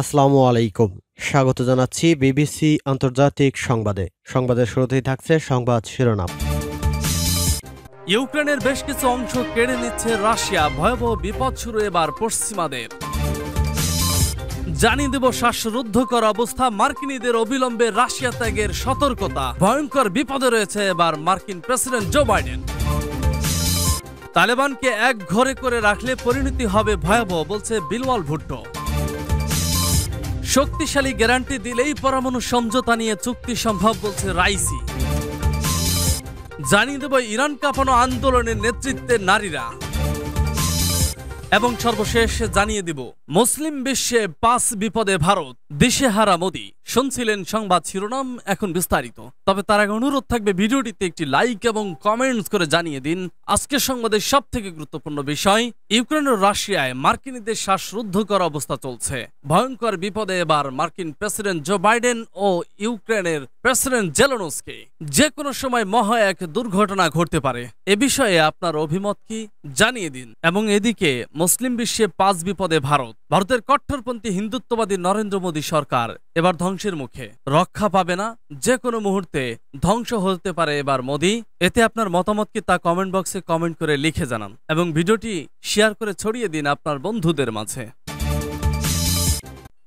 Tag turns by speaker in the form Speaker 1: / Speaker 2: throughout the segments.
Speaker 1: আসসালামু আলাইকুম স্বাগত জানাচ্ছি বিবিসি আন্তর্জাতিক সংবাদে সংবাদের শুরুতেই থাকছে সংবাদ শিরোনাম ইউক্রেনের বেশ কিছু অংশ কেড়ে নিচ্ছে রাশিয়া ভয়াবহ বিপদ শুরু এবার পশ্চিমাদের জানিয়ে দেব শ্বাসরুদ্ধকর অবস্থা মার্কিনীদের অবিলম্বে রাশিয়া ত্যাগের সতর্কতা ভয়ঙ্কর বিপদে রয়েছে এবার মার্কিন প্রেসিডেন্ট জো বাইডেন তালেবানকে এক ঘরে করে রাখলে পরিণতি হবে ভয়াবহ বলছে বিলওয়াল ভুট্টো শক্তিশালী গ্যারান্টি দিলেই পরমাণু সমঝোতা নিয়ে চুক্তি সম্ভব বলছে রাইসি জানিয়ে দেব ইরান কাঁপানো আন্দোলনের নেতৃত্বে নারীরা এবং সর্বশেষ জানিয়ে দিব মুসলিম বিশ্বে পাঁচ বিপদে ভারত দেশে হারা মোদি শুনছিলেন সংবাদ শিরোনাম এখন বিস্তারিত তবে তার আগে অনুরোধ থাকবে ভিডিওটিতে একটি লাইক এবং কমেন্টস করে জানিয়ে দিন আজকের সংবাদের সব থেকে গুরুত্বপূর্ণ বিষয় ইউক্রেন ও রাশিয়ায় মার্কিনীদের করা অবস্থা চলছে ভয়ঙ্কর বিপদে এবার মার্কিন প্রেসিডেন্ট জো বাইডেন ও ইউক্রেনের প্রেসিডেন্ট জেলোনসকে যে কোনো সময় মহা এক দুর্ঘটনা ঘটতে পারে এ বিষয়ে আপনার অভিমত কি জানিয়ে দিন এবং এদিকে মুসলিম বিশ্বে পাঁচ বিপদে ভারত ভারতের কট্টরপন্থী হিন্দুত্ববাদী নরেন্দ্র মোদী মোদী সরকার এবার ধ্বংসের মুখে রক্ষা পাবে না যে কোনো মুহূর্তে ধ্বংস হতে পারে এবার মোদী এতে আপনার মতামত কি তা কমেন্ট বক্সে কমেন্ট করে লিখে জানান এবং ভিডিওটি শেয়ার করে ছড়িয়ে দিন আপনার বন্ধুদের মাঝে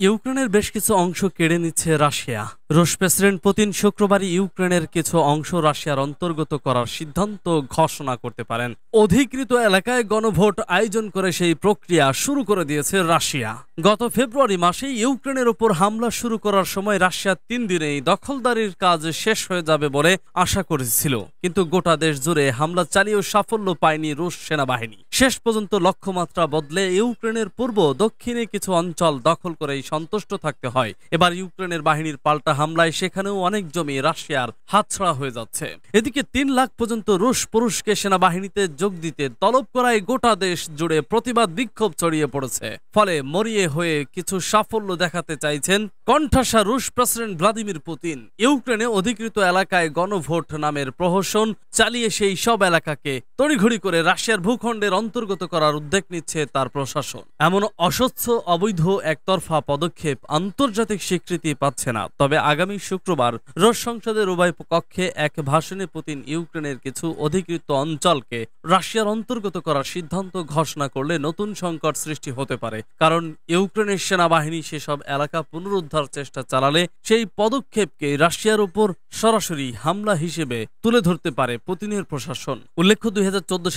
Speaker 1: ইউক্রেনের বেশ কিছু অংশ কেড়ে নিচ্ছে রাশিয়া রুশ প্রেসিডেন্ট পুতিন শুক্রবার ইউক্রেনের কিছু অংশ রাশিয়ার অন্তর্গত করার সিদ্ধান্ত ঘোষণা করতে পারেন অধিকৃত এলাকায় গণভোট আয়োজন করে সেই প্রক্রিয়া শুরু করে দিয়েছে রাশিয়া গত ফেব্রুয়ারি মাসে ইউক্রেনের ওপর হামলা শুরু করার সময় রাশিয়া তিন দিনেই দখলদারির কাজ শেষ হয়ে যাবে বলে আশা করেছিল কিন্তু গোটা দেশ জুড়ে হামলা চালিয়েও সাফল্য পায়নি রুশ সেনাবাহিনী শেষ পর্যন্ত লক্ষ্যমাত্রা বদলে ইউক্রেনের পূর্ব দক্ষিণে কিছু অঞ্চল দখল করেই সন্তুষ্ট থাকতে হয় এবার ইউক্রেনের বাহিনীর পাল্টা হামলায় সেখানেও অনেক জমি রাশিয়ার হাতছড়া হয়ে যাচ্ছে এদিকে তিন লাখ পর্যন্ত রুশ পুরুষকে সেনাবাহিনীতে যোগ দিতে তলব করায় গোটা দেশ জুড়ে প্রতিবাদ বিক্ষোভ ছড়িয়ে পড়েছে ফলে মরিয়ে হয়ে কিছু সাফল্য দেখাতে চাইছেন কণ্ঠাসা রুশ প্রেসিডেন্ট ভ্লাদিমির পুতিন ইউক্রেনে অধিকৃত এলাকায় গণভোট নামের প্রহসন চালিয়ে সেই সব এলাকাকে তড়িঘড়ি করে রাশিয়ার ভূখণ্ডের অন্তর্গত করার উদ্যোগ নিচ্ছে তার প্রশাসন এমন অস্বচ্ছ অবৈধ একতরফা পদক্ষেপ আন্তর্জাতিক স্বীকৃতি পাচ্ছে না তবে আগামী শুক্রবার রুশ সংসদের উভয় কক্ষে এক ভাষণে পুতিন ইউক্রেনের কিছু অধিকৃত অঞ্চলকে রাশিয়ার অন্তর্গত করার সিদ্ধান্ত ঘোষণা করলে নতুন সংকট সৃষ্টি হতে পারে কারণ ইউক্রেনের সেনাবাহিনী সেসব এলাকা পুনরুদ্ধার চেষ্টা চালালে সেই পদক্ষেপকে রাশিয়ার উপর সরাসরি হামলা হিসেবে তুলে ধরতে পারে পুতিনের প্রশাসন উল্লেখ্য দুই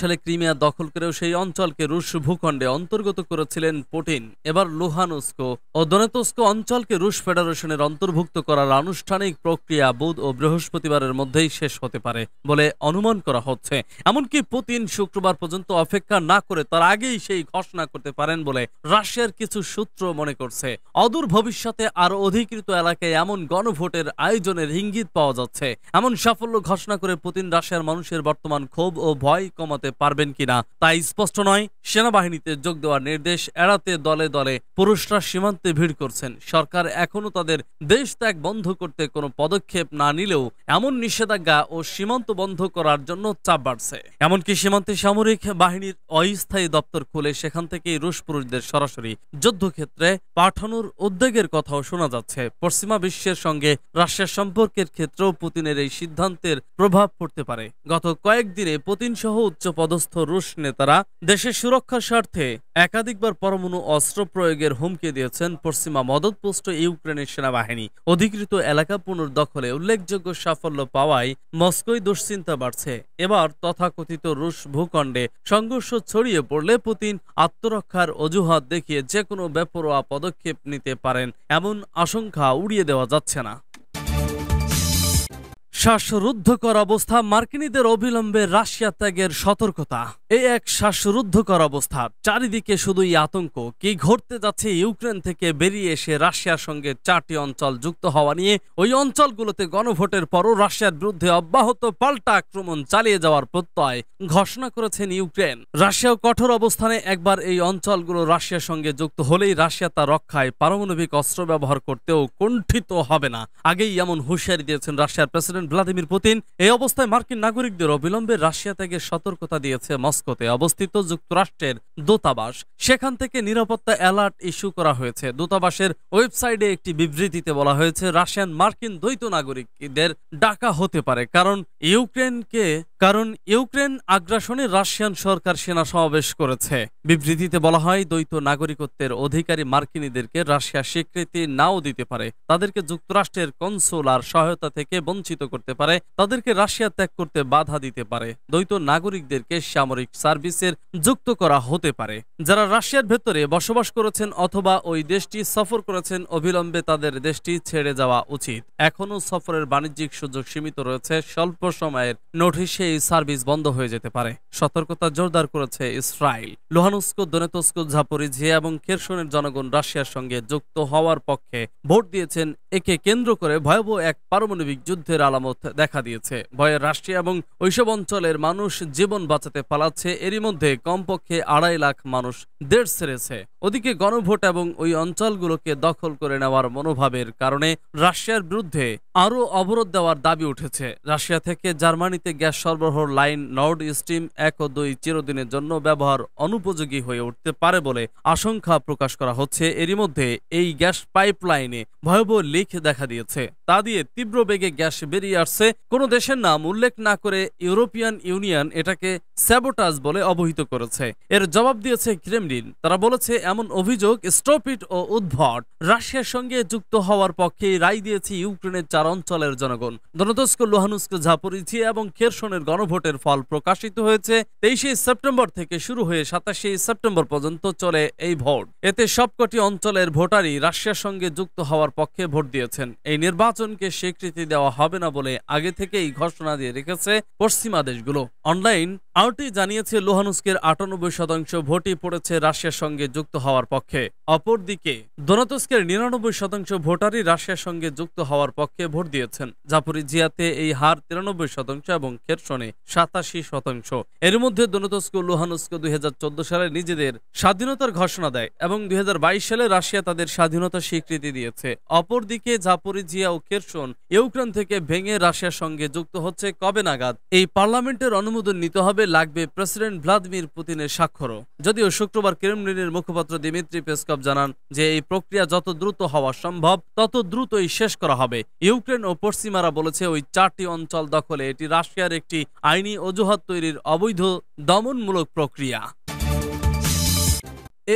Speaker 1: সালে ক্রিমিয়া দখল করেও সেই অঞ্চলকে রুশ ভূখণ্ডে অন্তর্গত করেছিলেন পুটিন এবার লোহানুস্কো ও দনেতস্কো অঞ্চলকে রুশ ফেডারেশনের অন্তর্ভুক্ত করা করার আনুষ্ঠানিক প্রক্রিয়া বুধ ও বৃহস্পতিবারের মধ্যেই শেষ হতে পারে বলে অনুমান করা হচ্ছে এমনকি পুতিন শুক্রবার পর্যন্ত অপেক্ষা না করে তার আগেই সেই ঘোষণা করতে পারেন বলে রাশিয়ার কিছু সূত্র মনে করছে অদূর ভবিষ্যতে আরও অধিকৃত এলাকায় এমন গণভোটের আয়োজনের ইঙ্গিত পাওয়া যাচ্ছে এমন সাফল্য ঘোষণা করে পুতিন রাশিয়ার মানুষের বর্তমান ক্ষোভ ও ভয় কমাতে পারবেন কিনা তাই স্পষ্ট নয় সেনাবাহিনীতে যোগ দেওয়ার নির্দেশ এড়াতে দলে দলে পুরুষরা সীমান্তে ভিড় করছেন সরকার এখনও তাদের দেশ ত্যাগ বন্ধ করতে কোনো পদক্ষেপ না নিলেও এমন নিষেধাজ্ঞা ও সীমান্ত বন্ধ করার জন্য চাপ বাড়ছে এমনকি সীমান্তে সামরিক বাহিনীর অস্থায়ী দপ্তর খুলে সেখান থেকে রুশ পুরুষদের সরাসরি যুদ্ধক্ষেত্রে পাঠানোর উদ্যোগের কথাও শোনা যাচ্ছে পশ্চিমা বিশ্বের সঙ্গে রাশিয়ার সম্পর্কের ক্ষেত্রেও পুতিনের এই সিদ্ধান্তের প্রভাব পড়তে পারে গত কয়েকদিনে পুতিন সহ উচ্চ পদস্থ রুশ নেতারা দেশের সুরক্ষার স্বার্থে একাধিকবার পরমাণু অস্ত্র প্রয়োগের হুমকি দিয়েছেন পশ্চিমা মদতপুষ্ট ইউক্রেনের সেনাবাহিনী অধিক অধিকৃত এলাকা পুনর্দখলে উল্লেখযোগ্য সাফল্য পাওয়ায় মস্কোয় দুশ্চিন্তা বাড়ছে এবার তথাকথিত রুশ ভূখণ্ডে সংঘর্ষ ছড়িয়ে পড়লে পুতিন আত্মরক্ষার অজুহাত দেখিয়ে যে কোনো বেপরোয়া পদক্ষেপ নিতে পারেন এমন আশঙ্কা উড়িয়ে দেওয়া যাচ্ছে না শ্বাসরুদ্ধকর অবস্থা মার্কিনীদের অবিলম্বে রাশিয়া ত্যাগের সতর্কতা এ এক শ্বাসরুদ্ধকর অবস্থা চারিদিকে শুধুই আতঙ্ক কি ঘটতে যাচ্ছে ইউক্রেন থেকে বেরিয়ে এসে রাশিয়ার সঙ্গে চারটি অঞ্চল যুক্ত হওয়া নিয়ে ওই অঞ্চলগুলোতে গণভোটের পরও রাশিয়ার বিরুদ্ধে অব্যাহত পাল্টা আক্রমণ চালিয়ে যাওয়ার প্রত্যয় ঘোষণা করেছেন ইউক্রেন রাশিয়াও কঠোর অবস্থানে একবার এই অঞ্চলগুলো রাশিয়ার সঙ্গে যুক্ত হলেই রাশিয়া তা রক্ষায় পারমাণবিক অস্ত্র ব্যবহার করতেও কুণ্ঠিত হবে না আগেই এমন হুঁশিয়ারি দিয়েছেন রাশিয়ার প্রেসিডেন্ট ভ্লাদিমির পুতিন এই অবস্থায় মার্কিন নাগরিকদের অবিলম্বে রাশিয়া ত্যাগের সতর্কতা দিয়েছে মস্কোতে অবস্থিত যুক্তরাষ্ট্রের দূতাবাস সেখান থেকে নিরাপত্তা অ্যালার্ট ইস্যু করা হয়েছে দূতাবাসের ওয়েবসাইটে একটি বিবৃতিতে বলা হয়েছে রাশিয়ান মার্কিন দ্বৈত নাগরিকদের ডাকা হতে পারে কারণ ইউক্রেনকে কারণ ইউক্রেন আগ্রাসনে রাশিয়ান সরকার সেনা সমাবেশ করেছে বিবৃতিতে বলা হয় দ্বৈত নাগরিকত্বের অধিকারী মার্কিনীদেরকে রাশিয়া স্বীকৃতি নাও দিতে পারে তাদেরকে যুক্তরাষ্ট্রের কনসোলার সহায়তা থেকে বঞ্চিত করতে পারে তাদেরকে রাশিয়া ত্যাগ করতে বাধা দিতে পারে দ্বৈত নাগরিকদেরকে সামরিক সার্ভিসের যুক্ত করা হতে পারে যারা রাশিয়ার ভেতরে বসবাস করেছেন অথবা ওই দেশটি সফর করেছেন অবিলম্বে তাদের দেশটি ছেড়ে যাওয়া উচিত এখনও সফরের বাণিজ্যিক সুযোগ সীমিত রয়েছে স্বল্প সময়ের নোটিশে এই সার্ভিস বন্ধ হয়ে যেতে পারে সতর্কতা জোরদার করেছে ইসরায়েল লোহানুস্কো দোনেতস্কো ঝাপরিঝিয়া এবং খেরসনের জনগণ রাশিয়ার সঙ্গে যুক্ত হওয়ার পক্ষে ভোট দিয়েছেন একে কেন্দ্র করে ভয়াবহ এক পারমাণবিক যুদ্ধের আলামত দেখা দিয়েছে ভয়ে রাশিয়া এবং ওইসব অঞ্চলের মানুষ জীবন বাঁচাতে পালাচ্ছে এরই মধ্যে কমপক্ষে আড়াই লাখ মানুষ দেড় সেরেছে ওদিকে গণভোট এবং ওই অঞ্চলগুলোকে দখল করে নেওয়ার মনোভাবের কারণে রাশিয়ার বিরুদ্ধে আরও অবরোধ দেওয়ার দাবি উঠেছে রাশিয়া থেকে জার্মানিতে গ্যাস সরবরাহ সরবরাহ লাইন নর্ড স্ট্রিম এক ও দুই চিরদিনের জন্য ব্যবহার অনুপযোগী হয়ে উঠতে পারে বলে আশঙ্কা প্রকাশ করা হচ্ছে এরই মধ্যে এই গ্যাস পাইপলাইনে ভয়াবহ লিক দেখা দিয়েছে তা দিয়ে তীব্র বেগে গ্যাস বেরিয়ে আসছে কোনো দেশের নাম উল্লেখ না করে ইউরোপিয়ান ইউনিয়ন এটাকে স্যাবোটাজ বলে অবহিত করেছে এর জবাব দিয়েছে ক্রেমলিন তারা বলেছে এমন অভিযোগ স্টপিট ও উদ্ভট রাশিয়ার সঙ্গে যুক্ত হওয়ার পক্ষে রায় দিয়েছে ইউক্রেনের চার অঞ্চলের জনগণ দনতস্ক লোহানুস্ক ঝাপরিছি এবং খেরসনের গণভোটের ফল প্রকাশিত হয়েছে তেইশে সেপ্টেম্বর থেকে শুরু হয়ে সাতাশে সেপ্টেম্বর পর্যন্ত চলে এই ভোট এতে সবকটি অঞ্চলের ভোটারই রাশিয়ার সঙ্গে যুক্ত হওয়ার পক্ষে ভোট দিয়েছেন এই নির্বাচনকে স্বীকৃতি দেওয়া হবে না বলে আগে থেকেই ঘোষণা দিয়ে রেখেছে পশ্চিমা দেশগুলো অনলাইন আউটি জানিয়েছে লোহানুস্কের আটানব্বই শতাংশ ভোটই পড়েছে রাশিয়ার সঙ্গে যুক্ত হওয়ার পক্ষে অপরদিকে দোনাতস্কের নিরানব্বই শতাংশ ভোটারই রাশিয়ার সঙ্গে যুক্ত হওয়ার পক্ষে ভোট দিয়েছেন জাপুরি জিয়াতে এই হার তিরানব্বই শতাংশ এবং খেরসনে সাতাশি শতাংশ এর মধ্যে দোনাতস্ক ও লোহানুস্ক দুই সালে নিজেদের স্বাধীনতার ঘোষণা দেয় এবং দুই সালে রাশিয়া তাদের স্বাধীনতা স্বীকৃতি দিয়েছে অপরদিকে জাপুরি জিয়া ও খেরসন ইউক্রেন থেকে ভেঙে রাশিয়ার সঙ্গে যুক্ত হচ্ছে কবে নাগাদ এই পার্লামেন্টের অনুমোদন নিতে হবে লাগবে প্রেসিডেন্ট ভ্লাদিমির পুতিনের স্বাক্ষরও যদিও শুক্রবার ক্রেমলিনের মুখপাত্র দিমিত্রি পেসকভ জানান যে এই প্রক্রিয়া যত দ্রুত হওয়া সম্ভব তত দ্রুতই শেষ করা হবে ইউক্রেন ও পশ্চিমারা বলেছে ওই চারটি অঞ্চল দখলে এটি রাশিয়ার একটি আইনি অজুহাত তৈরির অবৈধ দমনমূলক প্রক্রিয়া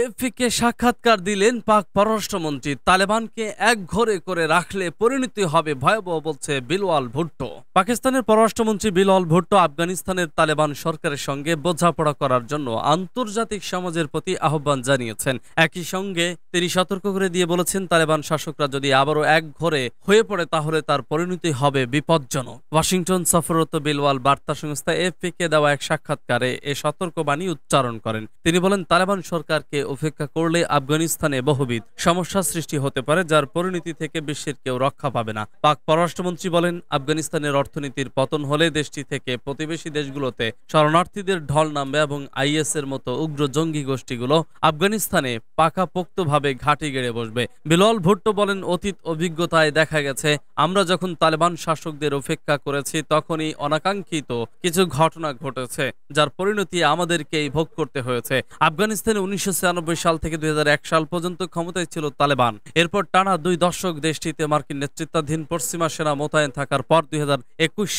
Speaker 1: এফিকে সাক্ষাৎকার দিলেন পাক পররাষ্ট্রমন্ত্রী তালেবানকে এক ঘরে করে রাখলে পরিণতি হবে ভয়াবহ বলছে বিলওয়াল ভুট্টো পাকিস্তানের পররাষ্ট্রমন্ত্রী বিলওয়াল ভুট্টো আফগানিস্তানের তালেবান সরকারের সঙ্গে বোঝাপড়া করার জন্য আন্তর্জাতিক সমাজের প্রতি আহ্বান জানিয়েছেন একই সঙ্গে তিনি সতর্ক করে দিয়ে বলেছেন তালেবান শাসকরা যদি আবারও এক ঘরে হয়ে পড়ে তাহলে তার পরিণতি হবে বিপজ্জনক ওয়াশিংটন সফররত বিলওয়াল বার্তা সংস্থা এফিকে দেওয়া এক সাক্ষাৎকারে এ সতর্কবাণী উচ্চারণ করেন তিনি বলেন তালেবান সরকারকে আইনকে উপেক্ষা করলে আফগানিস্তানে বহুবিধ সমস্যা সৃষ্টি হতে পারে যার পরিণতি থেকে বিশ্বের কেউ রক্ষা পাবে না পাক পররাষ্ট্রমন্ত্রী বলেন আফগানিস্তানের অর্থনীতির পতন হলে দেশটি থেকে প্রতিবেশী দেশগুলোতে শরণার্থীদের ঢল নামবে এবং আইএস এর মতো উগ্র জঙ্গি গোষ্ঠীগুলো আফগানিস্তানে পাকাপোক্তভাবে ঘাঁটি গেড়ে বসবে বিলল ভুট্টো বলেন অতীত অভিজ্ঞতায় দেখা গেছে আমরা যখন তালেবান শাসকদের উপেক্ষা করেছি তখনই অনাকাঙ্ক্ষিত কিছু ঘটনা ঘটেছে যার পরিণতি আমাদেরকেই ভোগ করতে হয়েছে আফগানিস্তানে উনিশশো পঁচানব্বই সাল থেকে দুই সাল পর্যন্ত ক্ষমতায় ছিল তালেবান এরপর টানা দুই দশক দেশটিতে মার্কিন নেতৃত্বাধীন পশ্চিমা সেনা মোতায়েন থাকার পর দুই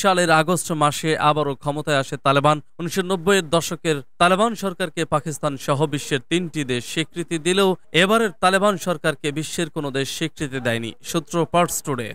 Speaker 1: সালের আগস্ট মাসে আবারও ক্ষমতায় আসে তালেবান উনিশশো এর দশকের তালেবান সরকারকে পাকিস্তান সহ বিশ্বের তিনটি দেশ স্বীকৃতি দিলেও এবারের তালেবান সরকারকে বিশ্বের কোনো দেশ স্বীকৃতি দেয়নি সূত্র পার্টস টুডে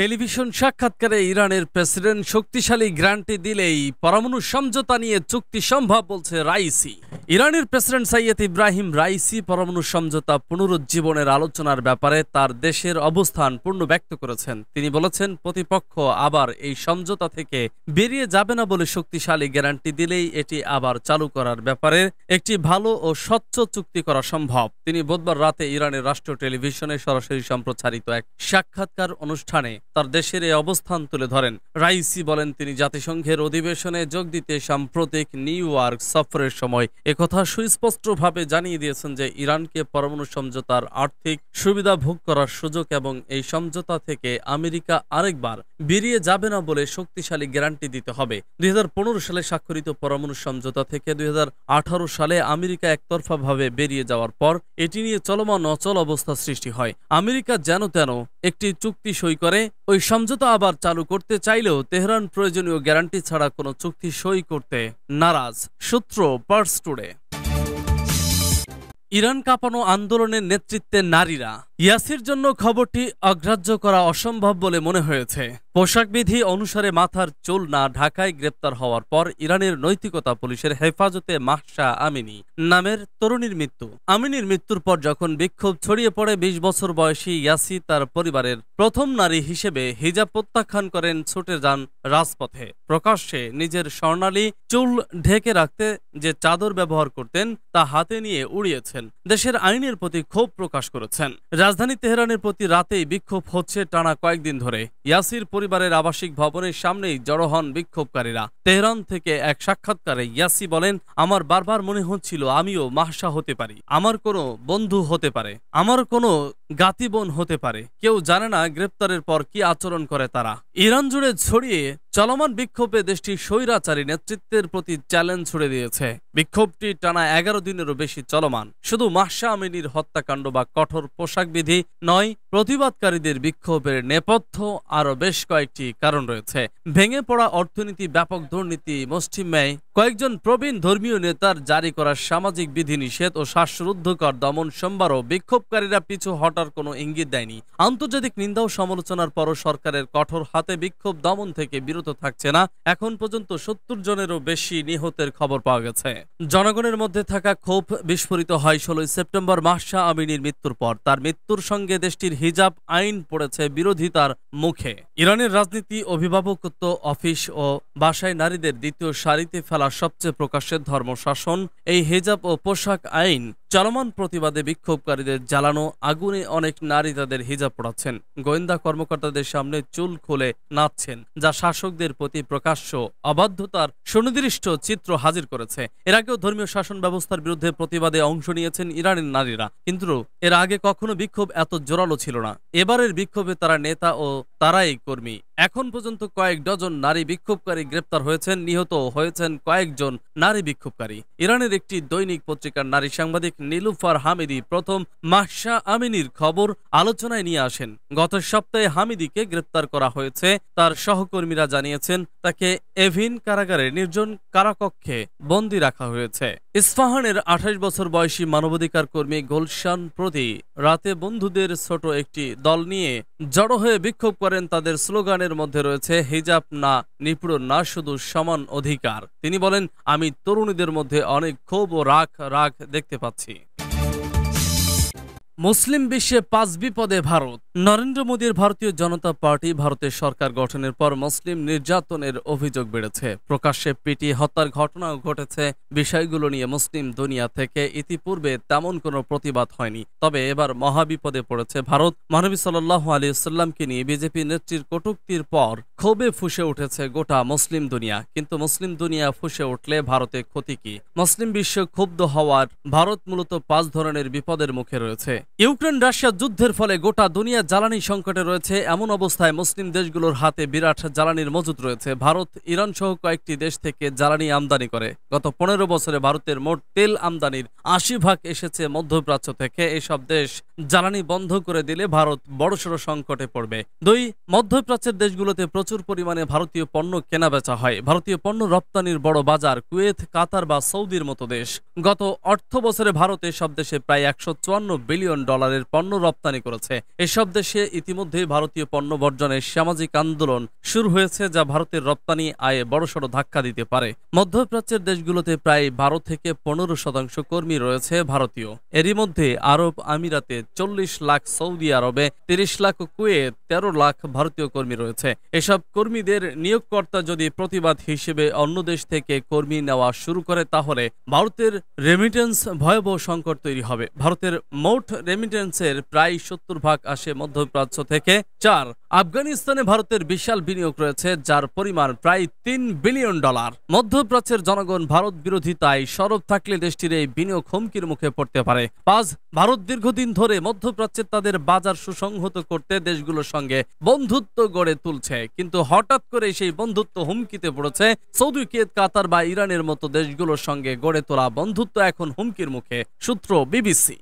Speaker 1: টেলিভিশন সাক্ষাৎকারে ইরানের প্রেসিডেন্ট শক্তিশালী গ্রান্টি দিলেই পরমাণু সমঝোতা নিয়ে চুক্তি সম্ভব বলছে রাইসি ইরানের প্রেসিডেন্ট সাইয়েদ ইব্রাহিম রাইসি পরমাণু সমঝোতা পুনরুজ্জীবনের আলোচনার ব্যাপারে তার দেশের অবস্থান পূর্ণ ব্যক্ত করেছেন তিনি বলেছেন প্রতিপক্ষ আবার এই সমঝোতা থেকে বেরিয়ে যাবে না বলে শক্তিশালী গ্যারান্টি দিলেই এটি আবার চালু করার ব্যাপারে একটি ভালো ও স্বচ্ছ চুক্তি করা সম্ভব তিনি বুধবার রাতে ইরানের রাষ্ট্র টেলিভিশনে সরাসরি সম্প্রচারিত এক সাক্ষাৎকার অনুষ্ঠানে তার দেশের এই অবস্থান তুলে ধরেন রাইসি বলেন তিনি জাতিসংঘের অধিবেশনে যোগ দিতে সাম্প্রতিক নিউ ইয়র্ক সফরের সময় একথা সুস্পষ্টভাবে জানিয়ে দিয়েছেন যে ইরানকে পরমাণু সমঝোতার আর্থিক সুবিধা ভোগ করার সুযোগ এবং এই সমঝোতা থেকে আমেরিকা আরেকবার বেরিয়ে যাবে না বলে শক্তিশালী গ্যারান্টি দিতে হবে দুই সালে স্বাক্ষরিত পরমাণু সমঝোতা থেকে দুই সালে আমেরিকা একতরফাভাবে বেরিয়ে যাওয়ার পর এটি নিয়ে চলমান অচল অবস্থা সৃষ্টি হয় আমেরিকা যেন তেন একটি চুক্তি সই করে ওই সমঝোতা আবার চালু করতে চাইলেও তেহরান প্রয়োজনীয় গ্যারান্টি ছাড়া কোনো চুক্তি সই করতে নারাজ সূত্র পার্স টুডে ইরান কাঁপানো আন্দোলনের নেতৃত্বে নারীরা ইয়াসির জন্য খবরটি অগ্রাহ্য করা অসম্ভব বলে মনে হয়েছে পোশাকবিধি অনুসারে মাথার চুল না ঢাকায় গ্রেপ্তার হওয়ার পর ইরানের নৈতিকতা পুলিশের হেফাজতে মাহসা আমিনি নামের তরুণীর মৃত্যু আমিনির মৃত্যুর পর যখন বিক্ষোভ ছড়িয়ে পড়ে ২০ বছর বয়সী ইয়াসি তার পরিবারের প্রথম নারী হিসেবে হিজাব প্রত্যাখ্যান করেন ছুটে যান রাজপথে প্রকাশ্যে নিজের স্বর্ণালী চুল ঢেকে রাখতে যে চাদর ব্যবহার করতেন তা হাতে নিয়ে উড়িয়েছেন দেশের আইনের প্রতি ক্ষোভ প্রকাশ করেছেন রাজধানী তেহরানের প্রতি রাতেই বিক্ষোভ হচ্ছে টানা কয়েকদিন ধরে ইয়াসির পরিবারের আবাসিক ভবনের সামনেই জড়ো হন বিক্ষোভকারীরা তেহরান থেকে এক সাক্ষাৎকারে ইয়াসি বলেন আমার বারবার মনে হচ্ছিল আমিও মাহসা হতে পারি আমার কোনো বন্ধু হতে পারে আমার কোনো গাতিবন হতে পারে কেউ জানে না গ্রেপ্তারের পর কি আচরণ করে তারা ইরান জুড়ে ছড়িয়ে চলমান বিক্ষোভে দেশটির স্বৈরাচারী নেতৃত্বের প্রতি চ্যালেঞ্জ ছুড়ে দিয়েছে বিক্ষোভটি টানা এগারো দিনেরও বেশি চলমান শুধু মাহসা আমিনীর হত্যাকাণ্ড বা কঠোর পোশাক বিধি নয় প্রতিবাদকারীদের বিক্ষোভের নেপথ্য আরও বেশ কয়েকটি কারণ রয়েছে ভেঙে পড়া অর্থনীতি ব্যাপক দুর্নীতি মুষ্টিমেয় কয়েকজন প্রবীণ ধর্মীয় নেতার জারি করা সামাজিক বিধিনিষেধ ও শ্বাসরুদ্ধকর দমন সোমবারও বিক্ষোভকারীরা পিছু হটার কোনো ইঙ্গিত দেয়নি আন্তর্জাতিক নিন্দা ও সমালোচনার পরও সরকারের কঠোর হাতে বিক্ষোভ দমন থেকে বিরত থাকছে না এখন পর্যন্ত সত্তর জনেরও বেশি নিহতের খবর পাওয়া গেছে জনগণের মধ্যে থাকা ক্ষোভ বিস্ফোরিত হয় ষোলোই সেপ্টেম্বর মাহশা আমিনীর মৃত্যুর পর তার মৃত্যুর সঙ্গে দেশটির হিজাব আইন পড়েছে বিরোধিতার মুখে ইরানের রাজনীতি অভিভাবকত্ব অফিস ও বাসায় নারীদের দ্বিতীয় সারিতে ফেলা সবচেয়ে প্রকাশ্যে ধর্মশাসন এই হিজাব ও পোশাক আইন চলমান প্রতিবাদে বিক্ষোভকারীদের জ্বালানো আগুনে অনেক নারী তাদের হিজাব পড়াচ্ছেন গোয়েন্দা কর্মকর্তাদের সামনে চুল খুলে নাচছেন যা শাসকদের প্রতি প্রকাশ্য অবাধ্যতার সুনির্দিষ্ট চিত্র হাজির করেছে এর আগেও ধর্মীয় শাসন ব্যবস্থার বিরুদ্ধে প্রতিবাদে অংশ নিয়েছেন ইরানের নারীরা কিন্তু এর আগে কখনো বিক্ষোভ এত জোরালো ছিল না এবারের বিক্ষোভে তারা নেতা ও তারাই কর্মী এখন পর্যন্ত কয়েক ডজন নারী বিক্ষোভকারী গ্রেপ্তার হয়েছেন নিহত হয়েছেন কয়েকজন নারী বিক্ষোভকারী ইরানের একটি দৈনিক পত্রিকার নারী সাংবাদিক নীলুফার হামিদি প্রথম মাহশা আমিনির খবর আলোচনায় নিয়ে আসেন গত সপ্তাহে হামিদিকে গ্রেপ্তার করা হয়েছে তার সহকর্মীরা জানিয়েছেন তাকে এভিন কারাগারে নির্জন কারাকক্ষে বন্দী রাখা হয়েছে ইস্পাহানের আঠাশ বছর বয়সী মানবাধিকার কর্মী গোলশান প্রতি রাতে বন্ধুদের ছোট একটি দল নিয়ে জড়ো হয়ে বিক্ষোভ করেন তাদের স্লোগানের মধ্যে রয়েছে হিজাব না নিপুড় না শুধু সমান অধিকার তিনি বলেন আমি তরুণীদের মধ্যে অনেক ক্ষোভ ও রাগ রাগ দেখতে পাচ্ছি মুসলিম বিশ্বে পাঁচ বিপদে ভারত নরেন্দ্র মোদীর ভারতীয় জনতা পার্টি ভারতের সরকার গঠনের পর মুসলিম নির্যাতনের অভিযোগ বেড়েছে প্রকাশ্যে পিটি হত্যার ঘটনাও ঘটেছে বিষয়গুলো নিয়ে মুসলিম দুনিয়া থেকে ইতিপূর্বে তেমন কোনো প্রতিবাদ হয়নি তবে এবার মহাবিপদে পড়েছে ভারত মহানবী সাল্লাহ আলী ইসলামকে নিয়ে বিজেপি নেত্রীর কটুক্তির পর ক্ষোভে ফুসে উঠেছে গোটা মুসলিম দুনিয়া কিন্তু মুসলিম দুনিয়া ফুসে উঠলে ভারতে ক্ষতি কি মুসলিম বিশ্ব ক্ষুব্ধ হওয়ার ভারত মূলত পাঁচ ধরনের বিপদের মুখে রয়েছে ইউক্রেন রাশিয়া যুদ্ধের ফলে গোটা দুনিয়া জ্বালানি সংকটে রয়েছে এমন অবস্থায় মুসলিম দেশগুলোর হাতে বিরাট জ্বালানির মজুদ রয়েছে ভারত ইরান সহ কয়েকটি দেশ থেকে জ্বালানি আমদানি করে গত পনেরো বছরে ভারতের মোট তেল আমদানির আশি ভাগ এসেছে মধ্যপ্রাচ্য থেকে এসব দেশ জ্বালানি বন্ধ করে দিলে ভারত বড়সড় সংকটে পড়বে দুই মধ্যপ্রাচ্যের দেশগুলোতে প্রচুর পরিমাণে ভারতীয় পণ্য কেনা বেচা হয় ভারতীয় পণ্য রপ্তানির বড় বাজার কুয়েত কাতার বা সৌদির মতো দেশ গত অর্থ বছরে ভারত এসব দেশে প্রায় একশো বিলিয়ন ডলারের পণ্য রপ্তানি করেছে এসব দেশে ইতিমধ্যে ভারতীয় পণ্য বর্জনের সামাজিক আন্দোলন শুরু হয়েছে যা ভারতের রপ্তানি আয়ে বড়সড় ধাক্কা দিতে পারে মধ্যপ্রাচ্যের দেশগুলোতে প্রায় বারো থেকে পনেরো শতাংশ কর্মী রয়েছে ভারতীয় এরই মধ্যে আরব আমিরাতে চল্লিশ লাখ সৌদি আরবে তিরিশ লাখ কুয়ে তেরো লাখ ভারতীয় কর্মী রয়েছে এসব কর্মীদের নিয়োগকর্তা যদি প্রতিবাদ হিসেবে অন্য দেশ থেকে কর্মী নেওয়া শুরু করে তাহলে ভারতের রেমিটেন্স ভয়াবহ সংকট তৈরি হবে ভারতের মোট রেমিটেন্স রেমিটেন্সের প্রায় সত্তর ভাগ আসে মধ্যপ্রাচ্য থেকে চার আফগানিস্তানে ভারতের বিশাল বিনিয়োগ রয়েছে যার পরিমাণ প্রায় তিন বিলিয়ন ডলার মধ্যপ্রাচ্যের জনগণ ভারত বিরোধিতায় সরব থাকলে দেশটির এই বিনিয়োগ হুমকির মুখে পড়তে পারে পাঁচ ভারত দীর্ঘদিন ধরে মধ্যপ্রাচ্যে তাদের বাজার সুসংহত করতে দেশগুলোর সঙ্গে বন্ধুত্ব গড়ে তুলছে কিন্তু হঠাৎ করে সেই বন্ধুত্ব হুমকিতে পড়েছে সৌদি কেদ কাতার বা ইরানের মতো দেশগুলোর সঙ্গে গড়ে তোলা বন্ধুত্ব এখন হুমকির মুখে সূত্র বিবিসি